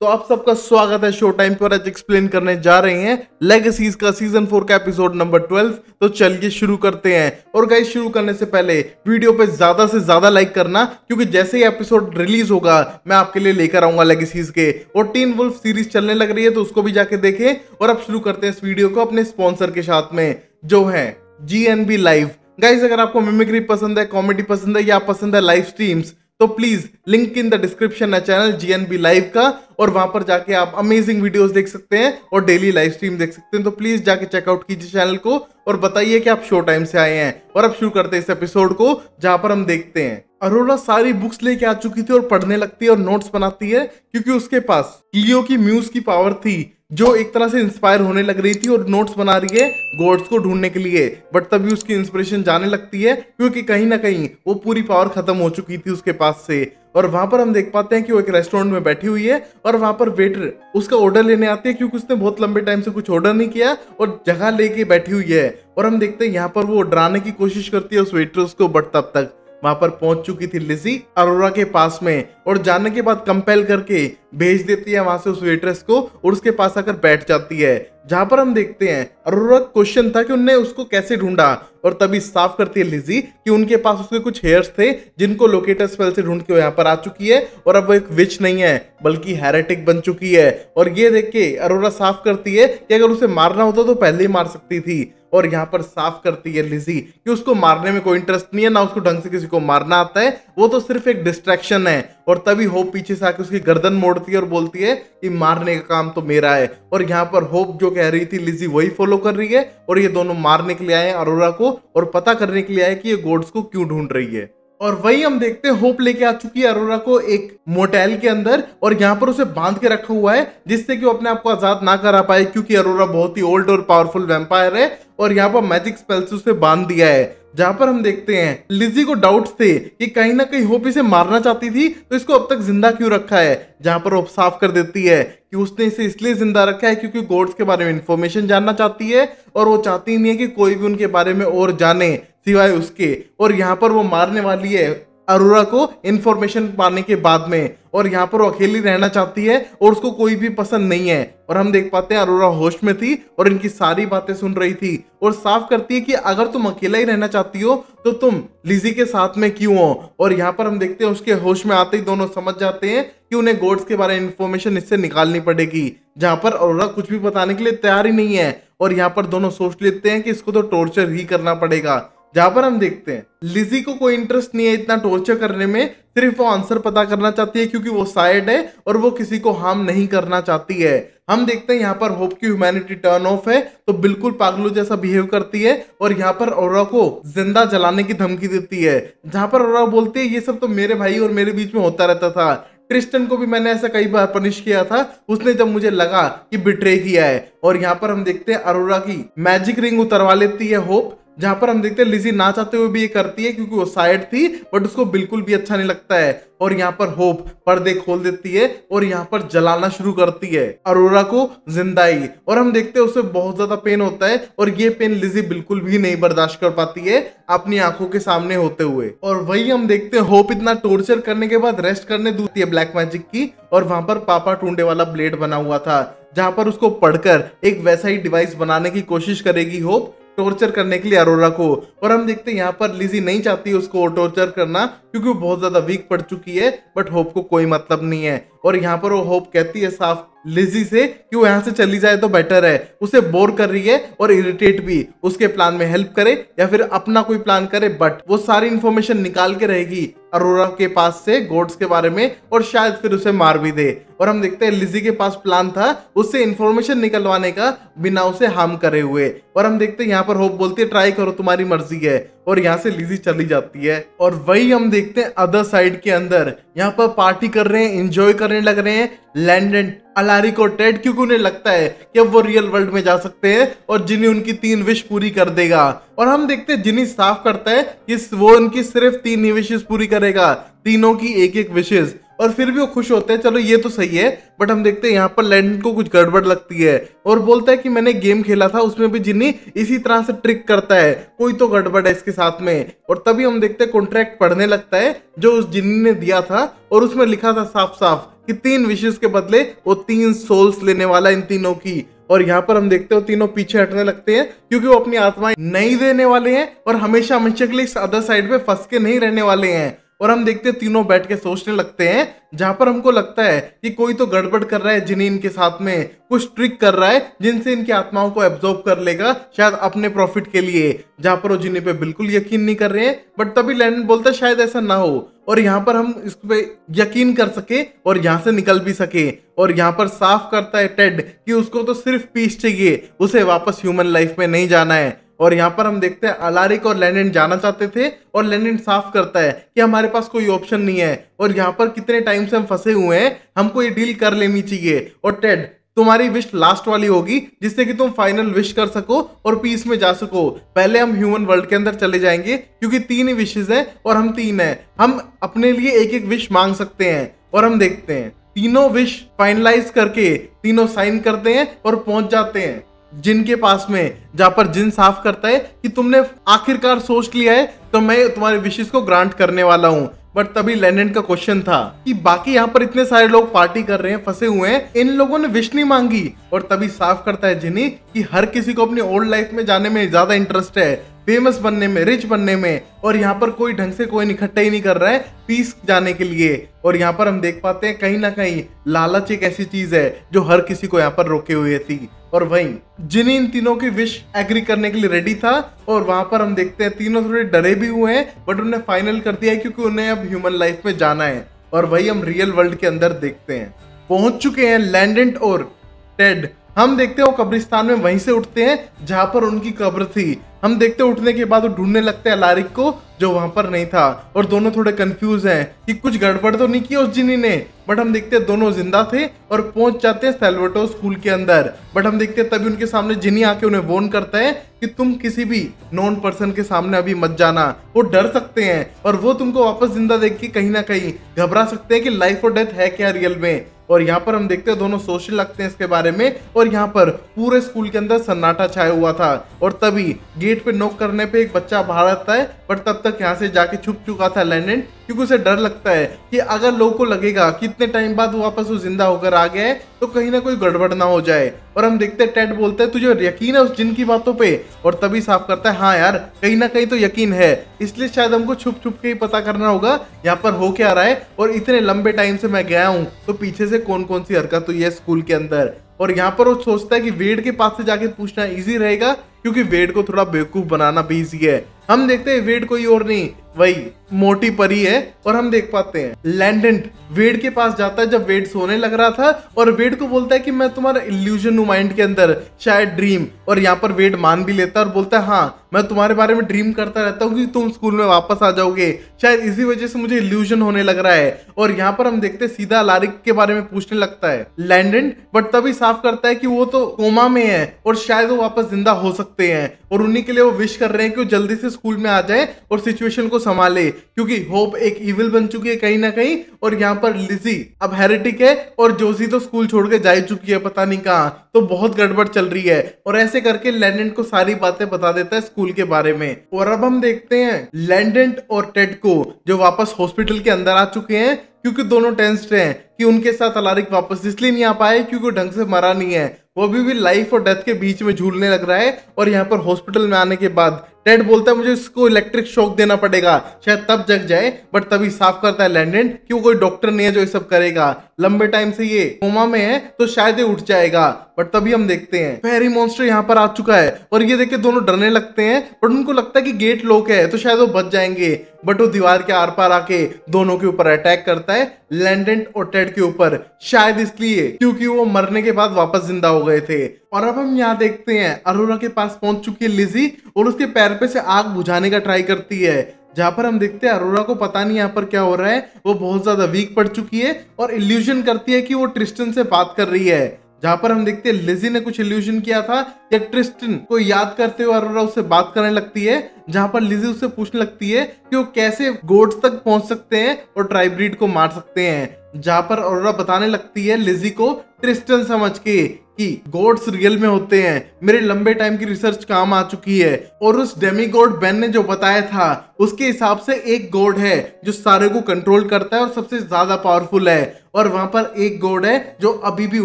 तो आप सबका स्वागत है शो टाइम पर आज एक्सप्लेन करने जा रहे हैं लेगेसीज का सीजन फोर का एपिसोड नंबर ट्वेल्व तो चलिए शुरू करते हैं और गाइस शुरू करने से पहले वीडियो पे ज्यादा से ज्यादा लाइक करना क्योंकि जैसे ही एपिसोड रिलीज होगा मैं आपके लिए लेकर आऊंगा लेगेसीज के और टीन वुल्फ सीरीज चलने लग रही है तो उसको भी जाके देखें और अब शुरू करते हैं इस वीडियो को अपने स्पॉन्सर के साथ में जो है G N B live guys अगर आपको मिमिक्री पसंद है कॉमेडी पसंद है या पसंद है लाइव स्ट्रीम्स तो please link in the description है channel G N B live का और वहां पर जाके आप अमेजिंग वीडियोस देख सकते हैं और डेली लाइव स्ट्रीम देख सकते हैं तो प्लीज जाके चेकआउट कीजिए चैनल को और बताइए कि आप शो टाइम से आए हैं और अब शुरू करते हैं इस एपिसोड को जहां पर हम देखते हैं अरोड़ा सारी बुक्स लेके आ चुकी थी और पढ़ने लगती है और नोट्स बनाती है क्योंकि उसके पास क्लियो की म्यूज की पावर थी जो एक तरह से इंस्पायर होने लग रही थी और नोट्स बना रही है गॉड्स को ढूंढने के लिए बट तभी उसकी इंस्पिरेशन जाने लगती है क्योंकि कहीं ना कहीं वो पूरी पावर खत्म हो चुकी थी उसके पास से और वहां पर हम देख पाते हैं कि वो एक रेस्टोरेंट में बैठी हुई है और वहां पर वेटर उसका ऑर्डर लेने आते हैं क्योंकि उसने बहुत लंबे टाइम से कुछ ऑर्डर नहीं किया और जगह लेके बैठी हुई है और हम देखते हैं यहाँ पर वो डराने की कोशिश करती है उस वेटर्स को बट तब तक वहां पर पहुंच चुकी थी लिजी अरोरा के पास में और जाने के बाद कंपेल करके भेज देती है वहां से उस वेट्रेस को और उसके पास आकर बैठ जाती है जहां पर हम देखते हैं अरोरा क्वेश्चन था कि उनने उसको कैसे ढूंढा और तभी साफ करती है लिजी कि उनके पास उसके कुछ हेयर्स थे जिनको लोकेटर स्पेल से ढूंढ के वो यहाँ पर आ चुकी है और अब वो एक विच नहीं है बल्कि हेरेटिक बन चुकी है और ये देख के अरोरा साफ करती है कि अगर उसे मारना होता तो पहले ही मार सकती थी और यहाँ पर साफ करती है लिजी कि उसको मारने में कोई इंटरेस्ट नहीं है ना उसको ढंग से किसी को मारना आता है वो तो सिर्फ एक डिस्ट्रैक्शन है और तभी होप पीछे से आके उसकी गर्दन मोड़ती है और बोलती है कि मारने का काम तो मेरा है और यहाँ पर होप जो कह रही थी लिजी वही फॉलो कर रही है और ये दोनों मारने के लिए आए अरोरा को और पता करने के लिए आए कि ये गोड्स को क्यों ढूंढ रही है और वही हम देखते हैं होप लेके आ चुकी है अरोरा को एक मोटेल के अंदर और यहाँ पर उसे बांध के रखा हुआ है जिससे कि वो अपने आप को आजाद ना करा पाए क्योंकि अरोरा बहुत ही ओल्ड और पावरफुल वेम्पायर है और यहाँ पर मैजिक स्पेल से उसे बांध दिया है जहां पर हम देखते हैं लिजी को डाउट थे कि कहीं ना कहीं होप इसे मारना चाहती थी तो इसको अब तक जिंदा क्यों रखा है जहां पर होप साफ कर देती है कि उसने इसे इसलिए जिंदा रखा है क्योंकि गोड्स के बारे में इंफॉर्मेशन जानना चाहती है और वो चाहती नहीं है कि कोई भी उनके बारे में और जाने सिवाय उसके और यहाँ पर वो मारने वाली है अरोरा को इन्फॉर्मेशन पाने के बाद में और यहाँ पर वो अकेली रहना चाहती है और उसको कोई भी पसंद नहीं है और हम देख पाते हैं अरोरा होश में थी और इनकी सारी बातें सुन रही थी और साफ करती है कि अगर तुम अकेला ही रहना चाहती हो तो तुम लिजी के साथ में क्यों हो और यहाँ पर हम देखते हैं उसके होश में आते ही दोनों समझ जाते हैं कि उन्हें गोड्स के बारे में इन्फॉर्मेशन इससे निकालनी पड़ेगी जहाँ पर अरोरा कुछ भी बताने के लिए तैयार ही नहीं है और यहाँ पर दोनों सोच लेते हैं कि इसको तो टॉर्चर ही करना पड़ेगा जहां पर हम देखते हैं लिजी को कोई इंटरेस्ट नहीं है इतना टॉर्चर करने में सिर्फ वो आंसर पता करना चाहती है क्योंकि वो साइड है और वो किसी को हार्म नहीं करना चाहती है हम देखते हैं यहाँ पर होप की ह्यूमैनिटी टर्न ऑफ है तो बिल्कुल पागलू जैसा बिहेव करती है और यहाँ पर और को जिंदा जलाने की धमकी देती है जहां पर और बोलती है ये सब तो मेरे भाई और मेरे बीच में होता रहता था ट्रिस्टन को भी मैंने ऐसा कई बार पनिश किया था उसने जब मुझे लगा कि बिट्रे किया है और यहाँ पर हम देखते हैं अरोरा की मैजिक रिंग उतरवा लेती है होप जहां पर हम देखते हैं लिजी ना चाहते हुए भी ये करती है क्योंकि वो साइड थी बट उसको बिल्कुल भी अच्छा नहीं लगता है और यहाँ पर होप पर्दे खोल देती है और यहाँ पर जलाना शुरू करती है अरोरा को जिंदाई और हम देखते हैं उसे बहुत ज्यादा पेन होता है और ये पेन लिजी बिल्कुल भी नहीं बर्दाश्त कर पाती है अपनी आंखों के सामने होते हुए और वही हम देखते हैं होप इतना टोर्चर करने के बाद रेस्ट करने दूती है ब्लैक मैजिक की और वहां पर पापा टूडे वाला ब्लेड बना हुआ था जहां पर उसको पढ़कर एक वैसा ही डिवाइस बनाने की कोशिश करेगी होप टॉर्चर करने के लिए अरोरा को और हम देखते हैं यहाँ पर लिजी नहीं चाहती उसको टॉर्चर करना क्योंकि वो बहुत ज़्यादा वीक पड़ चुकी है बट होप को कोई मतलब नहीं है और यहाँ पर वो होप कहती है साफ लिजी से कि वो यहाँ से चली जाए तो बेटर है उसे बोर कर रही है और इरिटेट भी उसके प्लान में हेल्प करे या फिर अपना कोई प्लान करे बट वो सारी इन्फॉर्मेशन निकाल के रहेगी अरोरा के पास से गोड्स के बारे में और शायद फिर उसे मार भी दे और हम देखते हैं लिजी के पास प्लान था उससे इन्फॉर्मेशन निकलवाने का बिना उसे हार्म करे हुए और हम देखते हैं यहाँ पर होप बोलती है ट्राई करो तुम्हारी मर्जी है और यहाँ से लिजी चली जाती है और वही हम देखते हैं अदर साइड के अंदर यहाँ पर पार्टी कर रहे हैं इंजॉय करने लग रहे हैं लैंड अलारी को टेड क्योंकि उन्हें लगता है कि अब वो रियल वर्ल्ड में जा सकते हैं और जिनी उनकी तीन विश पूरी कर देगा और हम देखते हैं जिनी साफ करता है कि वो उनकी सिर्फ तीन ही विशेष पूरी करेगा तीनों की एक एक विशेष और फिर भी वो खुश होते हैं चलो ये तो सही है बट हम देखते हैं यहाँ पर लैंडन को कुछ गड़बड़ लगती है और बोलता है कि मैंने गेम खेला था उसमें भी जिन्नी इसी तरह से ट्रिक करता है कोई तो गड़बड़ है इसके साथ में और तभी हम देखते हैं कॉन्ट्रैक्ट पढ़ने लगता है जो उस जिन्नी ने दिया था और उसमें लिखा था साफ साफ कि तीन विशेष के बदले वो तीन सोल्स लेने वाला इन तीनों की और यहाँ पर हम देखते हो तीनों पीछे हटने लगते हैं क्योंकि वो अपनी आत्माएं नहीं देने वाले हैं और हमेशा हमेशा के लिए इस अदर साइड पे फंस के नहीं रहने वाले हैं और हम देखते हैं तीनों बैठ के सोचने लगते हैं जहां पर हमको लगता है कि कोई तो गड़बड़ कर रहा है जिन्हें इनके साथ में कुछ ट्रिक कर रहा है जिनसे इनकी आत्माओं को एब्जॉर्ब कर लेगा शायद अपने प्रॉफिट के लिए जहां पर वो जिन्हें पे बिल्कुल यकीन नहीं कर रहे हैं बट तभी लैंडन बोलता है शायद ऐसा ना हो और यहाँ पर हम इस पे यकीन कर सके और यहाँ से निकल भी सके और यहाँ पर साफ करता है टेड कि उसको तो सिर्फ पीस चाहिए उसे वापस ह्यूमन लाइफ में नहीं जाना है और यहाँ पर हम देखते हैं अलारिक और लैंड जाना चाहते थे और लैंड साफ करता है कि हमारे पास कोई ऑप्शन नहीं है और यहाँ पर कितने टाइम से हम फंसे हुए हैं हमको ये डील कर लेनी चाहिए और टेड तुम्हारी विश लास्ट वाली होगी जिससे कि तुम फाइनल विश कर सको और पीस में जा सको पहले हम ह्यूमन वर्ल्ड के अंदर चले जाएंगे क्योंकि तीन ही विशेज हैं और हम तीन हैं हम अपने लिए एक एक विश मांग सकते हैं और हम देखते हैं तीनों विश फाइनलाइज करके तीनों साइन करते हैं और पहुंच जाते हैं जिनके पास में जहाँ पर जिन साफ करता है कि तुमने आखिरकार सोच लिया है तो मैं तुम्हारे विशेष को ग्रांट करने वाला हूँ बट तभी लैंडन का क्वेश्चन था कि बाकी यहाँ पर इतने सारे लोग पार्टी कर रहे हैं फंसे हुए हैं इन लोगों ने विश नहीं मांगी और तभी साफ करता है जिनी कि हर किसी को अपनी ओल्ड लाइफ में जाने में ज्यादा इंटरेस्ट है फेमस बनने में रिच बनने में और यहाँ पर कोई ढंग से कोई इकट्ठा ही नहीं कर रहा है पीस जाने के लिए और यहाँ पर हम देख पाते हैं कहीं ना कहीं लालच एक ऐसी चीज है जो हर किसी को यहाँ पर रोके हुए थी और वहीं जिन्हें इन तीनों की विश एग्री करने के लिए रेडी था और वहां पर हम देखते हैं तीनों थोड़े डरे भी हुए हैं बट उन्हें फाइनल कर दिया है क्योंकि उन्हें अब ह्यूमन लाइफ में जाना है और वही हम रियल वर्ल्ड के अंदर देखते हैं पहुंच चुके हैं लैंडेंट और टेड हम देखते हैं वो कब्रिस्तान में वहीं से उठते हैं जहां पर उनकी कब्र थी हम देखते उठने के बाद वो ढूंढने लगते हैं लारिक को जो वहां पर नहीं था और दोनों थोड़े कंफ्यूज हैं कि कुछ गड़बड़ तो नहीं किया उस जिनी ने बट हम देखते हैं दोनों जिंदा थे और पहुंच जाते हैं सेल्वेटो स्कूल के अंदर बट हम देखते हैं तभी उनके सामने जिनी आके उन्हें वोन करता है कि तुम किसी भी नॉन पर्सन के सामने अभी मत जाना वो डर सकते हैं और वो तुमको वापस जिंदा देख के कहीं ना कहीं घबरा सकते हैं कि लाइफ और डेथ है क्या रियल में और यहाँ पर हम देखते हैं दोनों सोचने लगते हैं इसके बारे में और यहाँ पर पूरे स्कूल के अंदर सन्नाटा छाया हुआ था और तभी गेट पे नोक करने पे एक बच्चा बाहर आता है पर तब तक यहाँ से जाके छुप चुका था लैंडन क्योंकि उसे डर लगता है कि अगर लोगों को लगेगा कितने टाइम बाद वापस वो जिंदा होकर आ गया है तो कहीं ना कोई गड़बड़ ना हो जाए और हम देखते हैं टेड बोलते हैं तुझे यकीन है उस जिन की बातों पे और तभी साफ करता है हाँ यार कहीं ना कहीं तो यकीन है इसलिए शायद हमको छुप छुप के ही पता करना होगा यहाँ पर हो क्या रहा है और इतने लंबे टाइम से मैं गया हूँ तो पीछे से कौन कौन सी हरकत हुई है स्कूल के अंदर और यहाँ पर वो सोचता है कि वेड के पास से जाके पूछना इजी रहेगा क्योंकि वेड को थोड़ा बेवकूफ बनाना भी इजी है हम देखते हैं वेड कोई और नहीं वही मोटी परी है और हम देख पाते हैं लैंडेंट वेड के पास जाता है जब वेड सोने लग रहा था और वेड को बोलता है कि मैं तुम्हारा इल्यूजन हूँ माइंड के अंदर शायद ड्रीम और यहाँ पर वेड मान भी लेता है और बोलता है हाँ मैं तुम्हारे बारे में ड्रीम करता रहता हूँ कि तुम स्कूल में वापस आ जाओगे शायद इसी वजह से मुझे इल्यूजन होने लग रहा है और यहाँ पर हम देखते हैं सीधा लारिक के बारे में पूछने लगता है लैंडेंट बट तभी साफ करता है कि वो तो कोमा में है और शायद वो वापस जिंदा हो सकते हैं और उन्हीं के लिए वो विश कर रहे हैं कि वो जल्दी से स्कूल में आ जाए और सिचुएशन को संभाले क्योंकि होप एक इविल बन चुकी है कहीं ना कहीं और यहाँ पर लिजी अब हेरिटिक है और जोशी तो स्कूल छोड़ के जा चुकी है पता नहीं कहाँ तो बहुत गड़बड़ चल रही है और ऐसे करके लैंडेंट को सारी बातें बता देता है स्कूल के बारे में और अब हम देखते हैं लैंडेंट और टेड को जो वापस हॉस्पिटल के अंदर आ चुके हैं क्योंकि दोनों टेंस्ड हैं कि उनके साथ अलारिक वापस इसलिए नहीं आ पाए क्योंकि ढंग से मरा नहीं है वो अभी भी लाइफ और डेथ के बीच में झूलने लग रहा है और यहाँ पर हॉस्पिटल में आने के बाद टेड बोलता है मुझे इसको इलेक्ट्रिक शॉक देना पड़ेगा शायद तब जग जाए बट तभी साफ करता है लैंडन कि वो कोई डॉक्टर नहीं है जो ये सब करेगा लंबे टाइम से ये कोमा में है तो शायद ये उठ जाएगा बट तभी हम देखते हैं फेरी मॉन्स्टर यहाँ पर आ चुका है और ये देख के दोनों डरने लगते हैं बट उनको लगता है कि गेट लॉक है तो शायद वो बच जाएंगे बट वो दीवार के आर पार आके दोनों के ऊपर अटैक करता है लैंडेंट और टेड के ऊपर शायद इसलिए क्योंकि वो मरने के बाद वापस जिंदा हो गए थे और अब हम यहाँ देखते हैं अरोरा के पास पहुंच चुकी है लिजी और उसके पैर पे से आग बुझाने का ट्राई करती है जहां पर हम देखते हैं अरोरा को पता नहीं यहाँ पर क्या हो रहा है वो बहुत ज्यादा वीक पड़ चुकी है और इल्यूजन करती है कि वो ट्रिस्टन से बात कर रही है जहां पर हम देखते हैं लिजी ने कुछ इल्यूजन किया था या ट्रिस्टन को याद करते हुए अरोरा उससे बात करने लगती है जहां पर लिजी उससे पूछने लगती है कि वो कैसे गोड्स तक पहुंच सकते हैं और ट्राइब्रीड को मार सकते हैं जहां पर अरोरा बताने लगती है लिजी को ट्रिस्टन समझ के कि गोड्स रियल में होते हैं मेरे लंबे टाइम की रिसर्च काम आ चुकी है और उस डेमी गोड बेन ने जो बताया था उसके हिसाब से एक गोड है जो सारे को कंट्रोल करता है और सबसे ज्यादा पावरफुल है और वहां पर एक गोड है जो अभी भी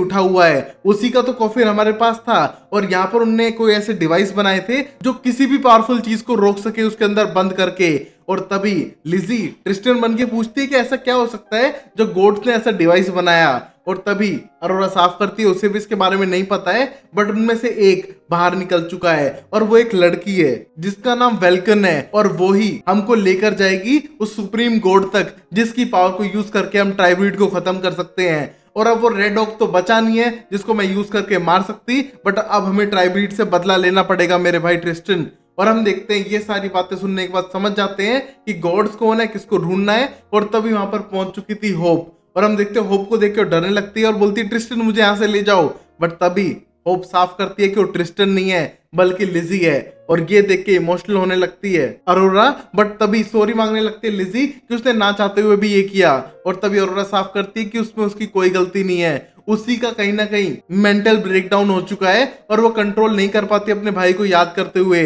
उठा हुआ है उसी का तो कॉफिन हमारे पास था और यहाँ पर उनने कोई ऐसे डिवाइस बनाए थे जो किसी भी पावरफुल चीज को रोक सके उसके अंदर बंद करके और तभी लिजी ट्रिस्टन बन के पूछती है कि ऐसा क्या हो सकता है जो गोड ने ऐसा डिवाइस बनाया और तभी अरोरा साफ करती है उसे भी इसके बारे में नहीं पता है बट उनमें से एक बाहर निकल चुका है और वो एक लड़की है जिसका नाम वेलकन है और वो ही हमको लेकर जाएगी उस सुप्रीम कोर्ट तक जिसकी पावर को यूज करके हम ट्राइब्यूट को खत्म कर सकते हैं और अब वो रेड ऑक तो बचा नहीं है जिसको मैं यूज करके मार सकती बट अब हमें ट्राइब्रीड से बदला लेना पड़ेगा मेरे भाई ट्रिस्टन और हम देखते हैं ये सारी बातें सुनने के बाद समझ जाते हैं कि गॉड्स कौन है किसको ढूंढना है और तभी वहां पर पहुंच चुकी थी होप और हम देखते हैं होप को देख के डरने लगती है और बोलती है ट्रिस्टन मुझे यहाँ से ले जाओ बट तभी होप साफ करती है कि वो ट्रिस्टन नहीं है बल्कि लिजी है और ये देख के इमोशनल होने लगती है अरोरा बट तभी सॉरी मांगने लगती है लिजी कि उसने ना चाहते हुए भी ये किया और तभी अरोरा साफ करती है कि उसमें उसकी कोई गलती नहीं है उसी का कहीं ना कहीं मेंटल ब्रेकडाउन हो चुका है और वो कंट्रोल नहीं कर पाती अपने भाई को याद करते हुए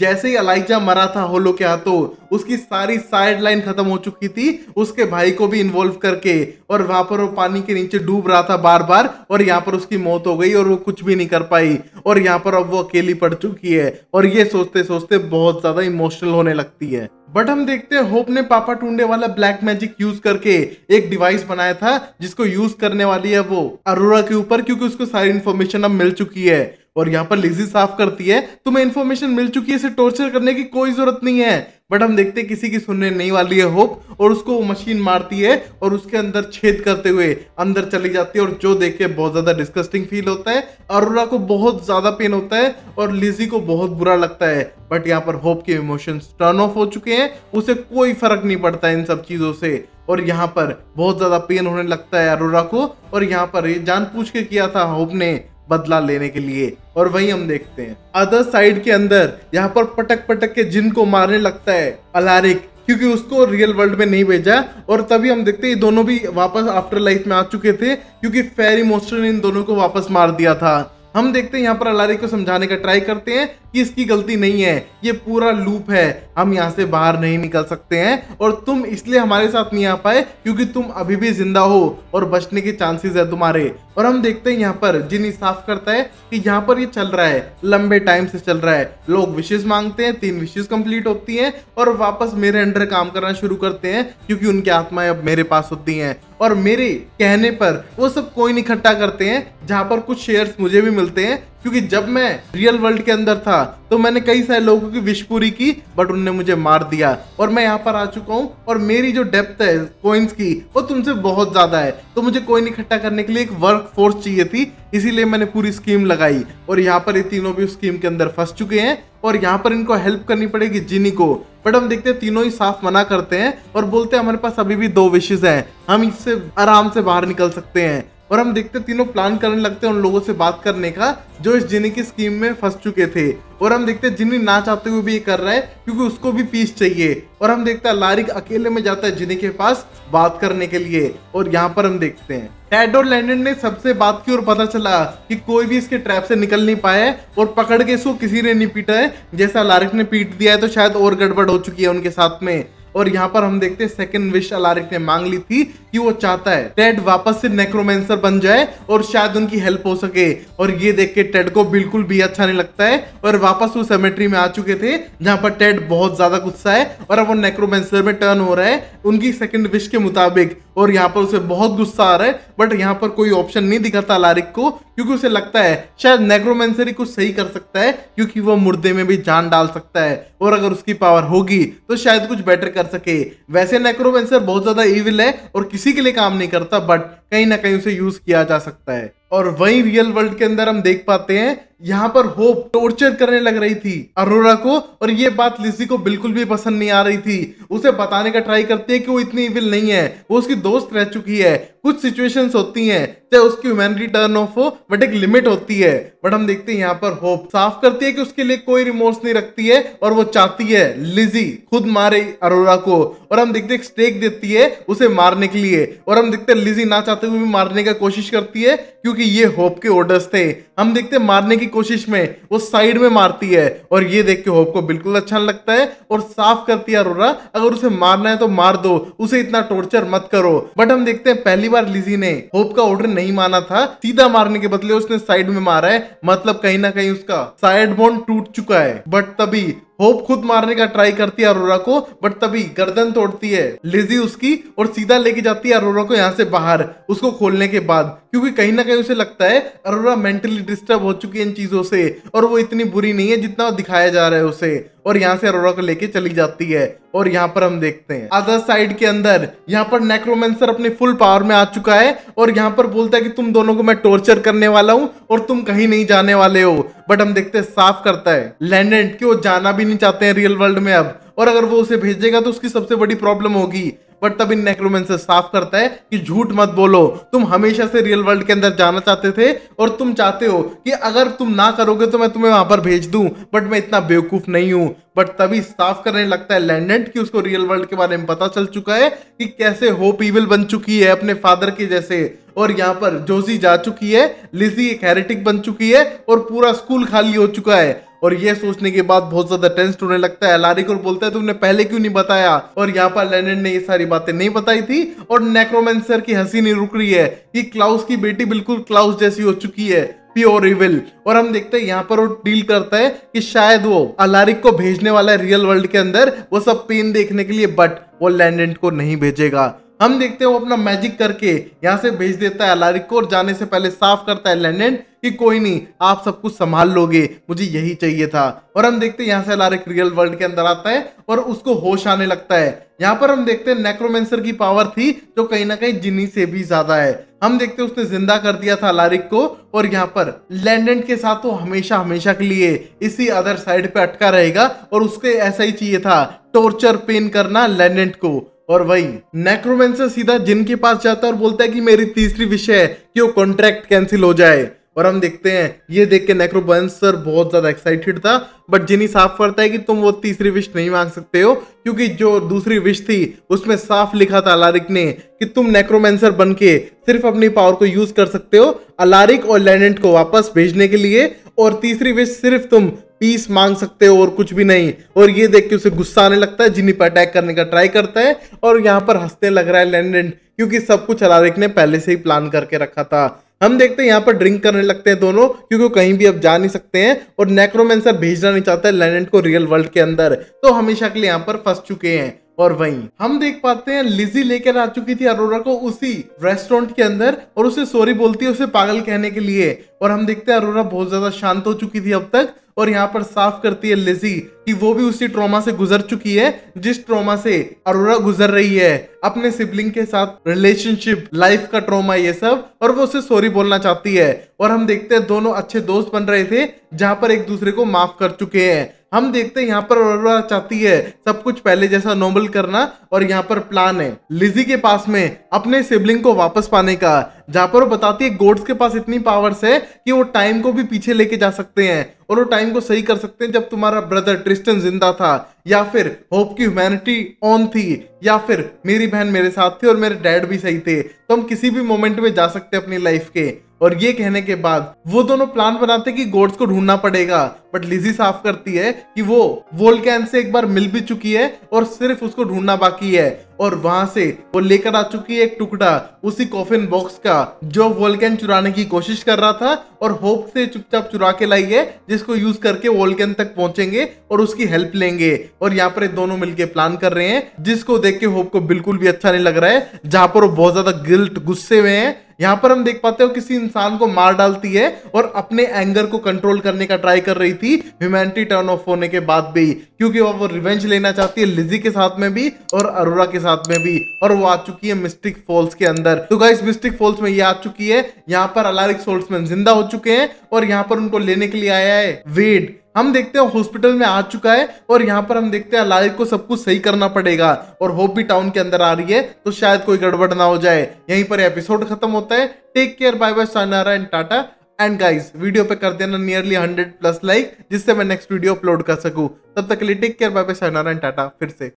जैसे ही अलाइजा मरा था होलो के हाथों उसकी सारी साइड लाइन खत्म हो चुकी थी उसके भाई को भी इन्वॉल्व करके और वहां पर वो पानी के नीचे डूब रहा था बार बार और यहाँ पर उसकी मौत हो गई और वो कुछ भी नहीं कर पाई और यहाँ पर अब वो अकेली पड़ चुकी है और ये सोचते सोचते बहुत ज्यादा इमोशनल होने लगती है बट हम देखते हैं होप ने पापा टूंडे वाला ब्लैक मैजिक यूज करके एक डिवाइस बनाया था जिसको यूज करने वाली है वो अरोरा के ऊपर क्योंकि उसको सारी इन्फॉर्मेशन अब मिल चुकी है और यहाँ पर लिजी साफ करती है तुम्हें इन्फॉर्मेशन मिल चुकी है इसे टॉर्चर करने की कोई जरूरत नहीं है बट हम देखते हैं किसी की सुनने नहीं वाली है होप और उसको वो मशीन मारती है और उसके अंदर छेद करते हुए अंदर चली जाती है और जो देख के बहुत ज़्यादा डिस्कस्टिंग फील होता है अरोरा को बहुत ज़्यादा पेन होता है और लिजी को बहुत बुरा लगता है बट यहाँ पर होप के इमोशंस टर्न ऑफ हो चुके हैं उसे कोई फर्क नहीं पड़ता है इन सब चीज़ों से और यहाँ पर बहुत ज़्यादा पेन होने लगता है अरोरा को और यहाँ पर ये पूछ के किया था होप ने बदला लेने के लिए और वही हम देखते हैं अदर साइड के अंदर यहाँ पर पटक पटक के जिन को मारने लगता है अलारिक क्योंकि उसको रियल वर्ल्ड में नहीं भेजा और तभी हम देखते हैं ये दोनों भी वापस आफ्टर लाइफ में आ चुके थे क्योंकि फेरी मोस्टर ने इन दोनों को वापस मार दिया था हम देखते हैं यहाँ पर अलारिक को समझाने का ट्राई करते हैं कि इसकी गलती नहीं है ये पूरा लूप है हम यहाँ से बाहर नहीं निकल सकते हैं और तुम इसलिए हमारे साथ नहीं आ पाए क्योंकि तुम अभी भी जिंदा हो और बचने के चांसेस है तुम्हारे और हम देखते हैं यहाँ पर जिन साफ करता है कि यहाँ पर ये चल रहा है लंबे टाइम से चल रहा है लोग विशेष मांगते हैं तीन विशेष कंप्लीट होती हैं और वापस मेरे अंडर काम करना शुरू करते हैं क्योंकि उनकी आत्माएं अब मेरे पास होती हैं और मेरे कहने पर वो सब कोई इकट्ठा करते हैं जहाँ पर कुछ शेयर्स मुझे भी मिलते हैं क्योंकि जब मैं रियल वर्ल्ड के अंदर था तो मैंने कई सारे लोगों की विश पूरी की बट उनने मुझे मार दिया और मैं यहाँ पर आ चुका हूँ और मेरी जो डेप्थ है कोइंस की वो तुमसे बहुत ज़्यादा है तो मुझे कोइन इकट्ठा करने के लिए एक वर्क फोर्स चाहिए थी इसीलिए मैंने पूरी स्कीम लगाई और यहाँ पर ये तीनों भी उस स्कीम के अंदर फंस चुके हैं और यहाँ पर इनको हेल्प करनी पड़ेगी जिनी को बट हम देखते हैं तीनों ही साफ मना करते हैं और बोलते हैं हमारे पास अभी भी दो विशेज हैं हम इससे आराम से बाहर निकल सकते हैं और हम देखते तीनों प्लान करने लगते हैं उन लोगों से बात करने का जो इस जिनी की स्कीम में फंस चुके थे और हम देखते जिनी ना चाहते हुए भी ये कर रहा है क्योंकि उसको भी पीस चाहिए और हम देखते हैं लारिक अकेले में जाता है जिनी के पास बात करने के लिए और यहाँ पर हम देखते हैं टेड और लैंडन ने सबसे बात की और पता चला कि कोई भी इसके ट्रैप से निकल नहीं पाया है और पकड़ के इसको किसी ने नहीं पीटा है जैसा लारिक ने पीट दिया है तो शायद और गड़बड़ हो चुकी है उनके साथ में और यहाँ पर हम देखते हैं सेकंड विश अलारिक ने मांग ली थी कि वो चाहता है टेड वापस से नेक्रोमेंसर बन जाए और शायद उनकी हेल्प हो सके और ये देख के टेड को बिल्कुल भी अच्छा नहीं लगता है और वापस वो सेमेट्री में आ चुके थे जहाँ पर टेड बहुत ज्यादा गुस्सा है और अब वो नेक्रोमेंसर में टर्न हो रहा है उनकी सेकेंड विश के मुताबिक और यहाँ पर उसे बहुत गुस्सा आ रहा है बट यहाँ पर कोई ऑप्शन नहीं दिखाता लारिक को क्योंकि उसे लगता है शायद नेग्रोमेंसरी कुछ सही कर सकता है क्योंकि वो मुर्दे में भी जान डाल सकता है और अगर उसकी पावर होगी तो शायद कुछ बेटर कर सके वैसे नेक्रोमेंसर बहुत ज़्यादा इविल है और किसी के लिए काम नहीं करता बट कहीं ना कहीं उसे यूज़ किया जा सकता है और वहीं रियल वर्ल्ड के अंदर हम देख पाते हैं यहाँ पर होप टॉर्चर करने लग रही थी अरोरा को और ये बात लिजी को बिल्कुल भी पसंद नहीं आ रही थी उसे बताने का ट्राई करती है कि वो इतनी इविल नहीं है वो उसकी दोस्त रह चुकी है कुछ सिचुएशंस होती हैं चाहे उसकी ह्यूमैनिटी टर्न ऑफ हो बट एक लिमिट होती है बट हम देखते हैं यहाँ पर होप साफ करती है कि उसके लिए कोई रिमोर्स नहीं रखती है और वो चाहती है लिजी खुद मारे अरोरा को और हम देखते हैं स्टेक देती है उसे मारने के लिए और हम देखते हैं लिजी ना चाहते हुए भी मारने का कोशिश करती है क्योंकि ये होप के ऑर्डर्स थे हम देखते हैं मारने की कोशिश में वो साइड में मारती है और ये देख के होप को बिल्कुल अच्छा लगता है और साफ करती है अरोरा अगर उसे मारना है तो मार दो उसे इतना टॉर्चर मत करो बट हम देखते हैं पहली बार लिजी ने होप का ऑर्डर नहीं माना था सीधा मारने के बदले उसने साइड में मारा है मतलब कहीं ना कहीं उसका साइड बोन टूट चुका है बट तभी होप खुद मारने का ट्राई करती है अरोरा को बट तभी गर्दन तोड़ती है लिजी उसकी और सीधा लेके जाती है अरोरा को यहाँ से बाहर उसको खोलने के बाद क्योंकि कहीं ना कहीं उसे लगता है अरोरा मेंटली डिस्टर्ब हो चुकी है इन चीजों से और वो इतनी बुरी नहीं है जितना दिखाया जा रहा है उसे और यहाँ से अरोरा को लेके चली जाती है और यहाँ पर हम देखते हैं अदर साइड के अंदर यहाँ पर नेक्रोमेंसर अपने फुल पावर में आ चुका है और यहाँ पर बोलता है कि तुम दोनों को मैं टॉर्चर करने वाला हूँ और तुम कहीं नहीं जाने वाले हो बट हम देखते हैं साफ करता है लैंडेंट की वो जाना भी नहीं चाहते हैं रियल वर्ल्ड में अब और अगर वो उसे भेजेगा तो उसकी सबसे बड़ी प्रॉब्लम होगी बट इन नेक्रोमेंसर साफ करता है कि झूठ मत बोलो तुम हमेशा से रियल वर्ल्ड के अंदर जाना चाहते थे और तुम चाहते हो कि अगर तुम ना करोगे तो मैं तुम्हें वहां पर भेज दूं बट मैं इतना बेवकूफ नहीं हूं बट तभी साफ करने लगता है लैंडेंट कि उसको रियल वर्ल्ड के बारे में पता चल चुका है कि कैसे होप पीविल बन चुकी है अपने फादर के जैसे और यहाँ पर जोजी जा चुकी है लिजी एक हेरिटिक बन चुकी है और पूरा स्कूल खाली हो चुका है और ये सोचने के बाद बहुत ज्यादा टेंस होने लगता है एलारिक और बोलता है तुमने पहले क्यों नहीं बताया और यहाँ पर लेनेड ने ये सारी बातें नहीं बताई थी और नेक्रोमेंसर की हंसी नहीं रुक रही है कि क्लाउस की बेटी बिल्कुल क्लाउस जैसी हो चुकी है प्योर इविल और हम देखते हैं यहाँ पर वो डील करता है कि शायद वो अलारिक को भेजने वाला है रियल वर्ल्ड के अंदर वो सब पेन देखने के लिए बट वो लैंडेंट को नहीं भेजेगा हम देखते हैं वो अपना मैजिक करके यहाँ से भेज देता है लारिक को और जाने से पहले साफ करता है लैंडन कि कोई नहीं आप सब कुछ संभाल लोगे मुझे यही चाहिए था और हम देखते हैं यहाँ से लारिक रियल वर्ल्ड के अंदर आता है और उसको होश आने लगता है यहाँ पर हम देखते हैं नेक्रोमेंसर की पावर थी जो कहीं ना कहीं जिनी से भी ज्यादा है हम देखते हैं उसने जिंदा कर दिया था लारिक को और यहाँ पर लैंडेंट के साथ वो तो हमेशा हमेशा के लिए इसी अदर साइड पे अटका रहेगा और उसके ऐसा ही चाहिए था टॉर्चर पेन करना लैंडेंट को और वही नेक्रोमेंसर सीधा जिनके पास जाता है और बोलता है कि मेरी तीसरी विषय है कि वो कॉन्ट्रैक्ट कैंसिल हो जाए और हम देखते हैं ये देख के नेक्रोबंस बहुत ज़्यादा एक्साइटेड था बट जिनी साफ करता है कि तुम वो तीसरी विश नहीं मांग सकते हो क्योंकि जो दूसरी विश थी उसमें साफ लिखा था अलारिक ने कि तुम नेक्रोमेंसर बन के सिर्फ अपनी पावर को यूज़ कर सकते हो अलारिक और लैनेंट को वापस भेजने के लिए और तीसरी विश सिर्फ तुम पीस मांग सकते हो और कुछ भी नहीं और ये देख के उसे गुस्सा आने लगता है जिनी पर अटैक करने का ट्राई करता है और यहाँ पर हंसने लग रहा है लैंडेंट क्योंकि सब कुछ अलारिक ने पहले से ही प्लान करके रखा था हम देखते हैं यहाँ पर ड्रिंक करने लगते हैं दोनों क्योंकि कहीं भी अब जा नहीं सकते हैं और नेक्रोमेंसर भेजना नहीं चाहता है लेनेट को रियल वर्ल्ड के अंदर तो हमेशा के लिए यहाँ पर फंस चुके हैं और वहीं हम देख पाते हैं लिजी लेकर आ चुकी थी अरोरा को उसी रेस्टोरेंट के अंदर और उसे सॉरी बोलती है उसे पागल कहने के लिए और हम देखते हैं अरोरा बहुत ज़्यादा शांत हो चुकी थी अब तक और यहाँ पर साफ करती है लिजी कि वो भी उसी ट्रॉमा से गुजर चुकी है जिस ट्रॉमा से अरोरा गुजर रही है अपने सिबलिंग के साथ रिलेशनशिप लाइफ का ट्रॉमा ये सब और वो उसे सॉरी बोलना चाहती है और हम देखते हैं दोनों अच्छे दोस्त बन रहे थे जहां पर एक दूसरे को माफ कर चुके हैं हम देखते हैं यहाँ पर अरोरा चाहती है सब कुछ पहले जैसा नॉर्मल करना और यहाँ पर प्लान है लिजी के पास में अपने सिबलिंग को वापस पाने का जहाँ पर वो बताती है गोड्स के पास इतनी पावर्स है कि वो टाइम को भी पीछे लेके जा सकते हैं और वो टाइम को सही कर सकते हैं जब तुम्हारा ब्रदर ट्रिस्टन जिंदा था या फिर होप की ह्यूमैनिटी ऑन थी या फिर मेरी बहन मेरे साथ थी और मेरे डैड भी सही थे तो हम किसी भी मोमेंट में जा सकते हैं अपनी लाइफ के और ये कहने के बाद वो दोनों प्लान बनाते कि गोड्स को ढूंढना पड़ेगा बट लिजी साफ करती है कि वो वोल्कैन से एक बार मिल भी चुकी है और सिर्फ उसको ढूंढना बाकी है और वहां से वो लेकर आ चुकी है एक टुकड़ा उसी कॉफिन बॉक्स का जो वोल्कैन चुराने की कोशिश कर रहा था और होप से चुपचाप चुरा के लाई है जिसको यूज करके वोल्कैन तक पहुंचेंगे और उसकी हेल्प लेंगे और यहाँ पर दोनों मिलकर प्लान कर रहे हैं जिसको देख के होप को बिल्कुल भी अच्छा नहीं लग रहा है जहां पर वो बहुत ज्यादा गिल्ट गुस्से में है यहां पर हम देख पाते हो किसी इंसान को मार डालती है और अपने एंगर को कंट्रोल करने का ट्राई कर रही थी ह्यूमैनिटी टर्न ऑफ होने के बाद भी क्योंकि वो रिवेंज लेना चाहती है लिजी के साथ में भी और अरोरा के साथ में भी और वो आ चुकी है मिस्टिक फॉल्स के अंदर तो गाइस मिस्टिक फॉल्स में ये आ चुकी है यहाँ पर अलारिक सोल्समैन जिंदा हो चुके हैं और यहाँ पर उनको लेने के लिए आया है वेड हम देखते हैं हॉस्पिटल में आ चुका है और यहाँ पर हम देखते हैं लाइफ को सब कुछ सही करना पड़ेगा और होप भी टाउन के अंदर आ रही है तो शायद कोई गड़बड़ ना हो जाए यहीं पर एपिसोड खत्म होता है take care bye bye sayonara and tata and guys video पे कर देना नियरली हंड्रेड प्लस लाइक जिससे मैं नेक्स्ट वीडियो अपलोड कर सकूँ तब तक के लिए take care bye bye sayonara and tata फिर से